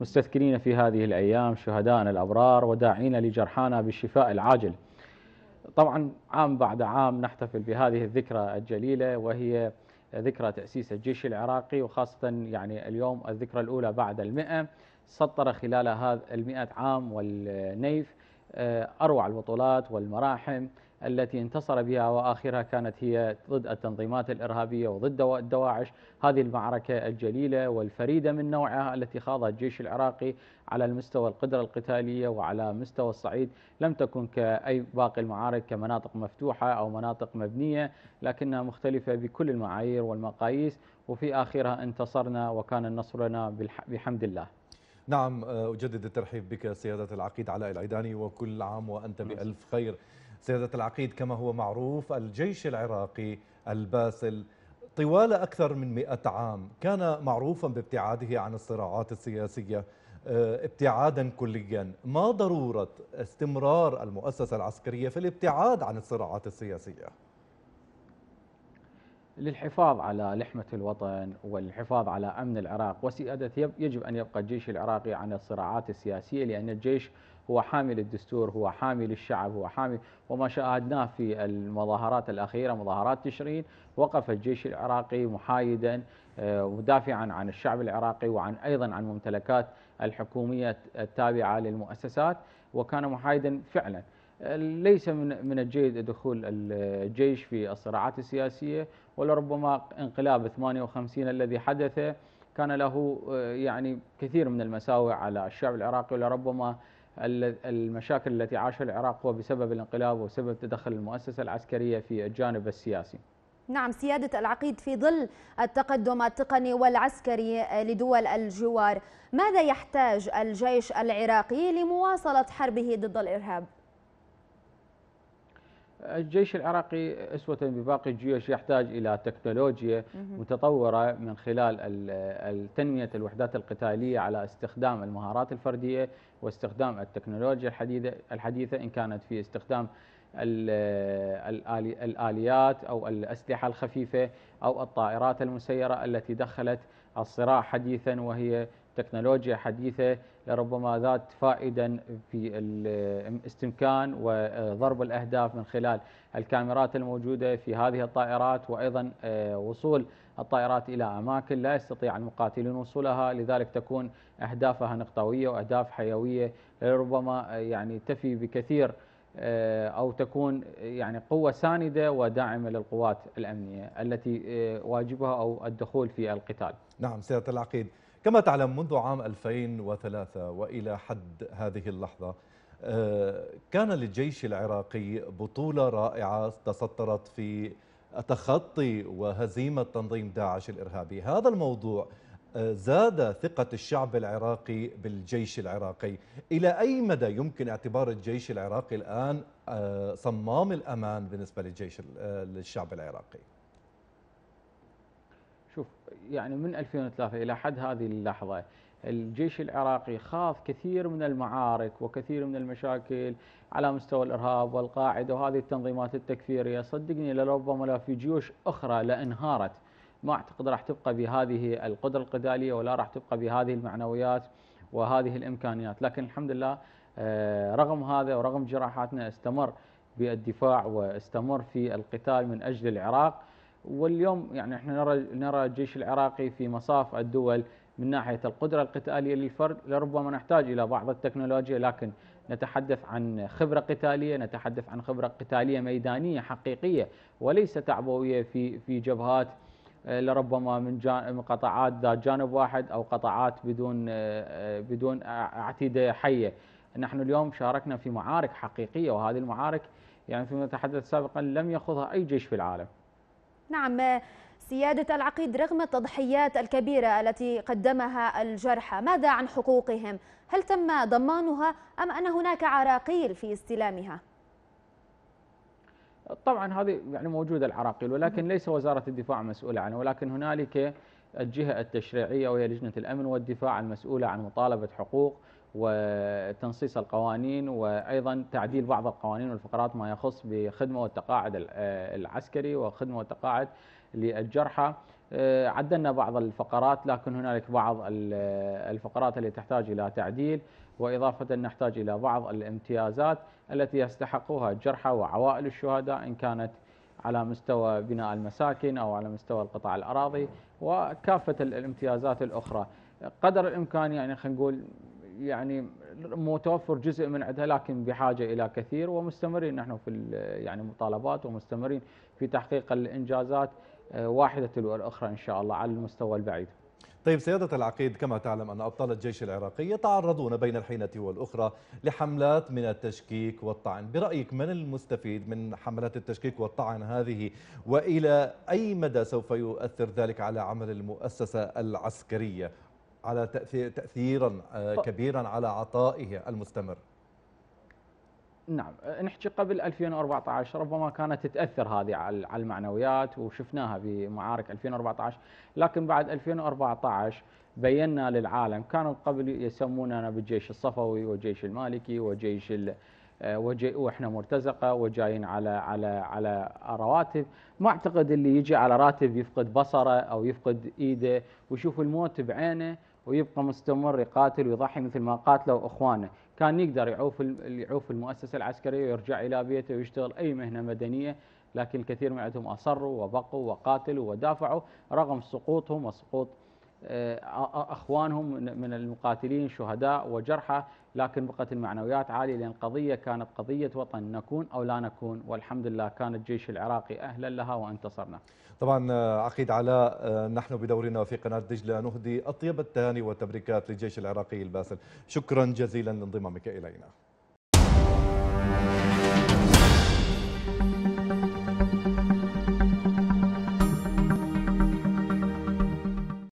مستذكرين في هذه الأيام شهدائنا الأبرار وداعين لجرحانا بالشفاء العاجل طبعا عام بعد عام نحتفل بهذه الذكرى الجليلة وهي ذكرى تأسيس الجيش العراقي وخاصة يعني اليوم الذكرى الأولى بعد المئة سطر خلال هذا المئة عام والنيف آه، أروع البطولات والمراحم التي انتصر بها وآخرها كانت هي ضد التنظيمات الإرهابية وضد الدواعش هذه المعركة الجليلة والفريدة من نوعها التي خاضها الجيش العراقي على المستوى القدرة القتالية وعلى مستوى الصعيد لم تكن كأي باقي المعارك كمناطق مفتوحة أو مناطق مبنية لكنها مختلفة بكل المعايير والمقاييس وفي آخرها انتصرنا وكان النصر لنا بحمد الله نعم أجدد الترحيب بك سيادة العقيد علاء العيداني وكل عام وأنت بألف خير سيادة العقيد كما هو معروف الجيش العراقي الباسل طوال أكثر من مئة عام كان معروفا بابتعاده عن الصراعات السياسية آه، ابتعادا كليا ما ضرورة استمرار المؤسسة العسكرية في الابتعاد عن الصراعات السياسية للحفاظ على لحمة الوطن والحفاظ على أمن العراق وسيادته يجب أن يبقى الجيش العراقي عن الصراعات السياسية لأن الجيش هو حامل الدستور هو حامل الشعب هو حامل وما شاهدناه في المظاهرات الأخيرة مظاهرات تشرين وقف الجيش العراقي محايدا آه، مدافعا عن الشعب العراقي وعن أيضا عن ممتلكات الحكومية التابعة للمؤسسات وكان محايدا فعلا آه، ليس من من الجيد دخول الجيش في الصراعات السياسيه ولربما انقلاب 58 الذي حدث كان له آه، يعني كثير من المساوئ على الشعب العراقي ولربما المشاكل التي عاشها العراق هو بسبب الانقلاب وبسبب تدخل المؤسسة العسكرية في الجانب السياسي نعم سيادة العقيد في ظل التقدم التقني والعسكري لدول الجوار ماذا يحتاج الجيش العراقي لمواصلة حربه ضد الإرهاب؟ الجيش العراقي أسوة بباقي الجيوش يحتاج إلى تكنولوجيا متطورة من خلال تنمية الوحدات القتالية على استخدام المهارات الفردية واستخدام التكنولوجيا الحديثة, إن كانت في استخدام الآليات أو الأسلحة الخفيفة أو الطائرات المسيرة التي دخلت الصراع حديثا وهي تكنولوجيا حديثة لربما ذات فائدا في الاستمكان وضرب الأهداف من خلال الكاميرات الموجودة في هذه الطائرات وأيضا آه، وصول الطائرات إلى أماكن لا يستطيع المقاتلون وصولها لذلك تكون أهدافها نقطوية وأهداف حيوية لربما آه، يعني تفي بكثير آه، أو تكون يعني قوة ساندة وداعمة للقوات الأمنية التي واجبها أو الدخول في القتال نعم سيادة العقيد كما تعلم منذ عام 2003 وإلى حد هذه اللحظة آه، كان للجيش العراقي بطولة رائعة تسطرت في تخطي وهزيمة تنظيم داعش الإرهابي هذا الموضوع آه، زاد ثقة الشعب العراقي بالجيش العراقي إلى أي مدى يمكن اعتبار الجيش العراقي الآن آه، صمام الأمان بالنسبة للجيش للشعب العراقي؟ شوف يعني من 2003 إلى حد هذه اللحظة الجيش العراقي خاض كثير من المعارك وكثير من المشاكل على مستوى الإرهاب والقاعدة وهذه التنظيمات التكفيرية صدقني لربما لو في جيوش أخرى لانهارت ما أعتقد راح تبقى بهذه القدرة القتالية ولا راح تبقى بهذه المعنويات وهذه الإمكانيات لكن الحمد لله آه، رغم هذا ورغم جراحاتنا استمر بالدفاع واستمر في القتال من أجل العراق واليوم يعني احنا نرى نرى الجيش العراقي في مصاف الدول من ناحيه القدره القتاليه للفرد لربما نحتاج الى بعض التكنولوجيا لكن نتحدث عن خبره قتاليه نتحدث عن خبره قتاليه ميدانيه حقيقيه وليس تعبويه في في جبهات آه، لربما من قطاعات ذات جانب واحد او قطاعات بدون آه، آه، بدون عتيده حيه نحن اليوم شاركنا في معارك حقيقيه وهذه المعارك يعني فيما تحدث سابقا لم يخوضها اي جيش في العالم نعم سيادة العقيد رغم التضحيات الكبيرة التي قدمها الجرحى ماذا عن حقوقهم؟ هل تم ضمانها أم أن هناك عراقيل في استلامها؟ طبعا هذه يعني موجودة العراقيل ولكن ليس وزارة الدفاع مسؤولة عنها ولكن هنالك الجهة التشريعية وهي لجنة الأمن والدفاع المسؤولة عن مطالبة حقوق وتنصيص القوانين وايضا تعديل بعض القوانين والفقرات ما يخص بخدمه والتقاعد آه، العسكري وخدمه والتقاعد للجرحى آه، عدلنا بعض الفقرات لكن هنالك بعض آه، الفقرات التي تحتاج الى تعديل واضافه نحتاج الى بعض الامتيازات التي يستحقها الجرحى وعوائل الشهداء ان كانت على مستوى بناء المساكن او على مستوى القطاع الاراضي وكافه الامتيازات الاخرى قدر الامكان يعني خلينا نقول يعني متوفر جزء من عندها لكن بحاجه الى كثير ومستمرين نحن في يعني مطالبات ومستمرين في تحقيق الانجازات آه، واحده تلو الاخرى ان شاء الله على المستوى البعيد. طيب سيادة العقيد كما تعلم أن أبطال الجيش العراقي يتعرضون بين الحينة والأخرى لحملات من التشكيك والطعن برأيك من المستفيد من حملات التشكيك والطعن هذه وإلى أي مدى سوف يؤثر ذلك على عمل المؤسسة العسكرية على تأثير تأثيرا آه، كبيرا على عطائه المستمر نعم آه، نحكي قبل 2014 ربما كانت تتاثر هذه على المعنويات وشفناها بمعارك 2014 لكن بعد 2014 بينا للعالم كانوا قبل يسموننا بالجيش الصفوي والجيش المالكي وجيش ال... آه، وجي واحنا مرتزقه وجايين على على على رواتب ما اعتقد اللي يجي على راتب يفقد بصره او يفقد ايده ويشوف الموت بعينه ويبقى مستمر يقاتل ويضحي مثل ما قاتلوا اخوانه، كان يقدر يعوف يعوف المؤسسه العسكريه ويرجع الى بيته ويشتغل اي مهنه مدنيه، لكن الكثير عندهم اصروا وبقوا وقاتلوا ودافعوا رغم سقوطهم وسقوط آه، اخوانهم من المقاتلين شهداء وجرحى لكن بقت المعنويات عالية لأن القضية كانت قضية وطن نكون أو لا نكون والحمد لله كان الجيش العراقي أهلا لها وانتصرنا طبعا آه، عقيد علاء آه، نحن بدورنا في قناة دجلة نهدي أطيب التهاني والتبريكات للجيش العراقي الباسل شكرا جزيلا لانضمامك إلينا